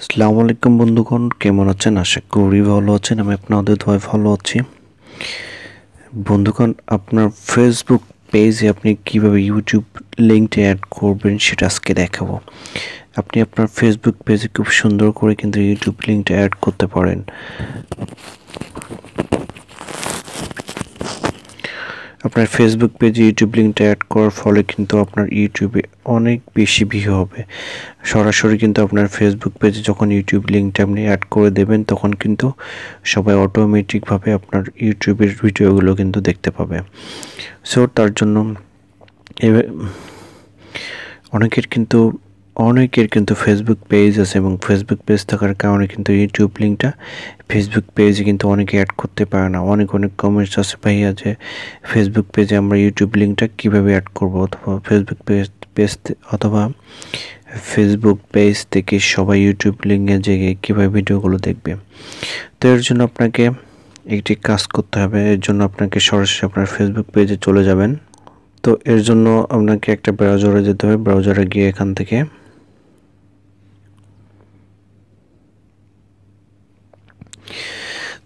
আসসালামু আলাইকুম বন্ধুগণ কেমন আছেন আশা করি ভালো আছেন আমি আপনাদের ধয় ভালো আছি বন্ধুগণ আপনার ফেসবুক পেজে আপনি কিভাবে ইউটিউব লিঙ্কটা অ্যাড করবেন সেটা আজকে দেখাবো আপনি আপনার ফেসবুক পেজে খুব সুন্দর করে কিন্তু ইউটিউব লিঙ্কটা অ্যাড করতে পারেন আপনার ফেসবুক পেজে ইউটিউব লিঙ্কটা অ্যাড করার ফলে কিন্তু আপনার ইউটিউবে অনেক বেশি ভিউ হবে সরাসরি কিন্তু আপনার ফেসবুক পেজে যখন ইউটিউব লিঙ্কটা আপনি অ্যাড করে দেবেন তখন কিন্তু সবাই অটোমেটিকভাবে আপনার ইউটিউবের ভিডিওগুলো কিন্তু দেখতে পাবে সো তার জন্য অনেকের কিন্তু অনেকের কিন্তু ফেসবুক পেজ আছে এবং ফেসবুক পেজ থাকার কারণে কিন্তু ইউটিউব লিঙ্কটা ফেসবুক পেজে কিন্তু অনেকে অ্যাড করতে পারে না অনেক অনেক কমেন্টস আছে ভাই যে ফেসবুক পেজে আমরা ইউটিউব লিঙ্কটা কীভাবে অ্যাড করব অথবা ফেসবুক পেজ পেজ অথবা ফেসবুক পেজ থেকে সবাই ইউটিউব লিঙ্কে জেগে কীভাবে ভিডিওগুলো দেখবে তো এর জন্য আপনাকে একটি কাজ করতে হবে এর জন্য আপনাকে সরাসরি আপনার ফেসবুক পেজে চলে যাবেন তো এর জন্য আপনাকে একটা ব্রাউজারে যেতে হবে ব্রাউজারে গিয়ে এখান থেকে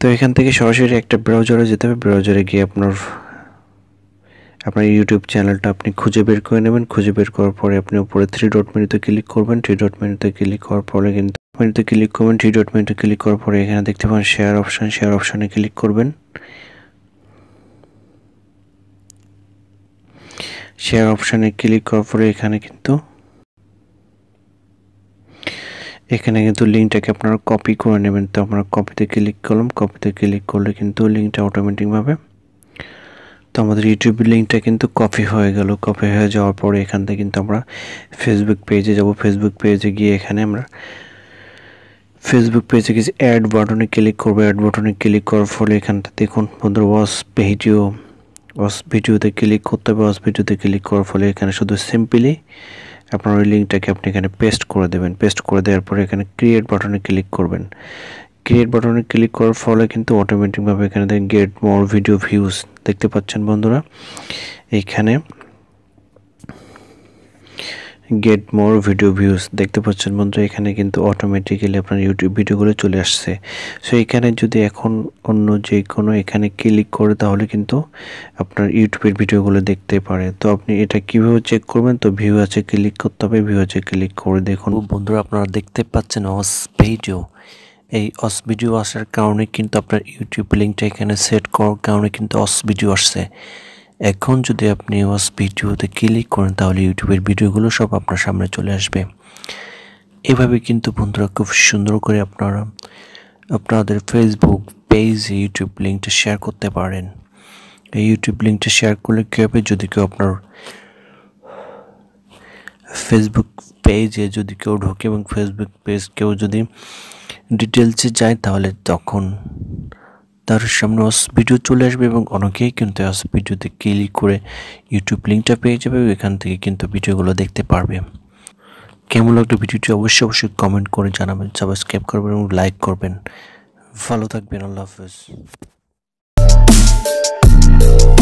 তো এখান থেকে সরাসরি একটা ব্রাউজারে যেতে হবে ব্রাউজারে গিয়ে আপনার আপনার ইউটিউব চ্যানেলটা আপনি খুঁজে বের করে নেবেন খুঁজে বের করার পরে আপনি উপরে থ্রি ডট মেনুতে ক্লিক করবেন থ্রি ডট মেনুতে ক্লিক করার পরে কিন্তু মেনুতে ক্লিক করবেন থ্রি ডট মেনুতে ক্লিক করার পরে এখানে দেখতে পাবেন শেয়ার অপশান শেয়ার অপশানে ক্লিক করবেন শেয়ার অপশানে ক্লিক করার পরে এখানে কিন্তু এখানে কিন্তু লিঙ্কটাকে আপনারা কপি করে নেবেন তো আমরা কপিতে ক্লিক করলাম কপিতে ক্লিক করলে কিন্তু লিঙ্কটা অটোমেটিকভাবে তো আমাদের ইউটিউব লিঙ্কটা কিন্তু কপি হয়ে গেল কপি হয়ে যাওয়ার পরে এখান থেকে কিন্তু আমরা ফেসবুক পেজে যাব ফেসবুক পেজে গিয়ে এখানে আমরা ফেসবুক পেজে কিছু অ্যাড বাটনে ক্লিক করবো অ্যাড বাটনে ক্লিক করার ফলে এখানটা দেখুন বন্ধুরা ওয়াস ভিডিও ওয়াস ভিডিওতে ক্লিক করতে হবে ওয়াস ভিডিওতে ক্লিক করার ফলে এখানে শুধু সিম্পলি আপনার ওই লিঙ্কটাকে আপনি এখানে পেস্ট করে দেবেন পেস্ট করে দেওয়ার পরে এখানে ক্রিয়েট বাটনে ক্লিক করবেন ক্রিয়েট বাটনে ক্লিক করার ফলে কিন্তু অটোমেটিকভাবে এখানে গেট মোর ভিডিও ভিউজ দেখতে পাচ্ছেন বন্ধুরা এখানে গেট মোর ভিডিও ভিউজ দেখতে পাচ্ছেন বন্ধু এখানে কিন্তু অটোমেটিক্যালি আপনার ইউটিউব ভিডিওগুলো চলে আসছে সো এখানে যদি এখন অন্য যে কোনো এখানে ক্লিক করে তাহলে কিন্তু আপনার ইউটিউবের ভিডিওগুলো দেখতে পারে তো আপনি এটা কিভাবে চেক করবেন তো ভিউ আছে ক্লিক করতে হবে ভিউ আছে ক্লিক করে দেখুন বন্ধুরা আপনারা দেখতে পাচ্ছেন অস ভিডিও এই অস ভিডিও আসার কারণে কিন্তু আপনার ইউটিউব লিঙ্কটা এখানে সেট করার কারণে কিন্তু অস ভিডিও আসছে এখন যদি আপনি ওয়াস ভিডিওতে ক্লিক করেন তাহলে ইউটিউবের ভিডিওগুলো সব আপনার সামনে চলে আসবে এভাবে কিন্তু বন্ধুরা খুব সুন্দর করে আপনারা আপনাদের ফেসবুক পেজে ইউটিউব লিঙ্কটা শেয়ার করতে পারেন এই ইউটিউব লিঙ্কটা শেয়ার করলে কী হবে যদি কেউ আপনার ফেসবুক পেজে যদি কেউ ঢোকে এবং ফেসবুক পেজ কেউ যদি ডিটেলসে যায় তাহলে তখন তার সামনে ওস ভিডিও চলে আসবে এবং অনেকেই কিন্তু ওস ভিডিওতে ক্লিক করে ইউটিউব লিঙ্কটা পেয়ে যাবে এখান থেকে কিন্তু ভিডিওগুলো দেখতে পারবে কেমন লাগলো ভিডিওটি অবশ্যই অবশ্যই কমেন্ট করে জানাবেন সাবস্ক্রাইব করবেন এবং লাইক করবেন ভালো থাকবেন আল্লাহ হাফেজ